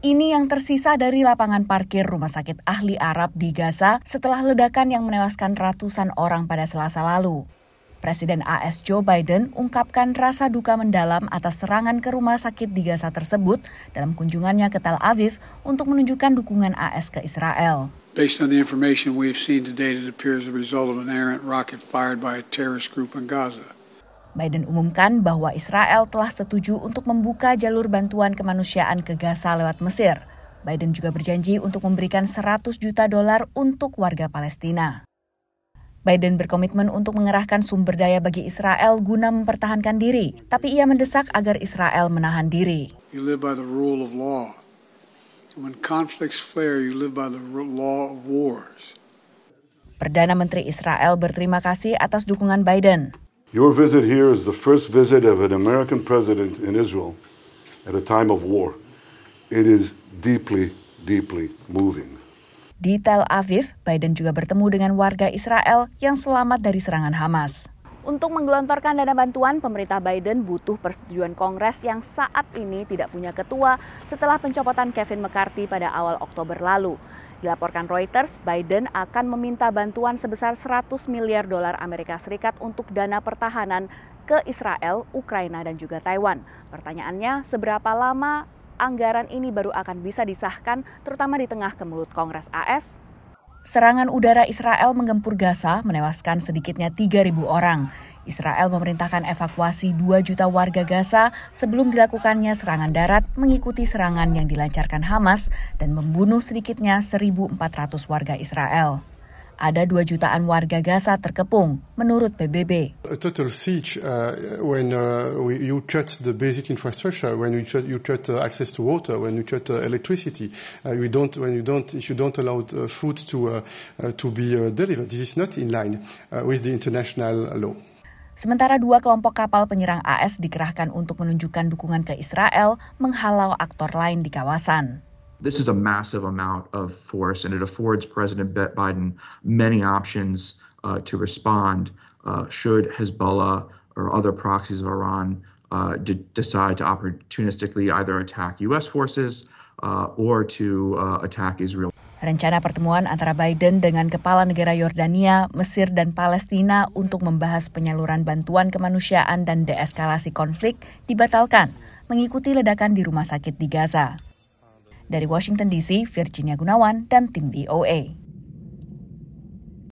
ini yang tersisa dari lapangan parkir Rumah Sakit Ahli Arab di Gaza setelah ledakan yang menewaskan ratusan orang pada Selasa lalu. Presiden AS Joe Biden ungkapkan rasa duka mendalam atas serangan ke rumah sakit di Gaza tersebut dalam kunjungannya ke Tel Aviv untuk menunjukkan dukungan AS ke Israel. Based on the information we've seen to it appears the result of an errant rocket fired by a terrorist group in Gaza. Biden umumkan bahwa Israel telah setuju untuk membuka jalur bantuan kemanusiaan ke Gaza lewat Mesir. Biden juga berjanji untuk memberikan 100 juta dolar untuk warga Palestina. Biden berkomitmen untuk mengerahkan sumber daya bagi Israel guna mempertahankan diri, tapi ia mendesak agar Israel menahan diri. Perdana Menteri Israel berterima kasih atas dukungan Biden. Your visit here is the first visit of an American president in Israel at a time of war. It is deeply, deeply moving. Di Tel Aviv, Biden juga bertemu dengan warga Israel yang selamat dari serangan Hamas. Untuk menggelontorkan dana bantuan, pemerintah Biden butuh persetujuan Kongres yang saat ini tidak punya ketua setelah pencopotan Kevin McCarthy pada awal Oktober lalu. Dilaporkan Reuters, Biden akan meminta bantuan sebesar 100 miliar dolar Amerika Serikat untuk dana pertahanan ke Israel, Ukraina, dan juga Taiwan. Pertanyaannya, seberapa lama anggaran ini baru akan bisa disahkan, terutama di tengah kemelut Kongres AS? Serangan udara Israel menggempur Gaza menewaskan sedikitnya 3.000 orang. Israel memerintahkan evakuasi 2 juta warga Gaza sebelum dilakukannya serangan darat mengikuti serangan yang dilancarkan Hamas dan membunuh sedikitnya 1.400 warga Israel. Ada 2 jutaan warga Gaza terkepung, menurut PBB. A total siege uh, when uh, we, you cut the basic infrastructure, when you cut, you cut uh, access to water, when you cut uh, electricity, uh, you don't, when you don't, if you don't allow uh, food to, uh, uh to be uh, delivered, this is not in line uh, with the international law. Sementara dua kelompok kapal penyerang AS dikerahkan untuk menunjukkan dukungan ke Israel, menghalau aktor lain di kawasan this is a massive amount of force, and it affords President Biden many options uh, to respond uh, should Hezbollah or other proxies of Iran uh, d- decide to opportunistically either attack U.S. forces uh, or to uh, attack Israel. Rencana pertemuan antara Biden dengan kepala negara Yordania, Mesir, dan Palestina untuk membahas penyaluran bantuan kemanusiaan dan deeskalasi konflik dibatalkan mengikuti ledakan di rumah sakit di Gaza. Dari Washington DC, Virginia Gunawan dan tim BOA.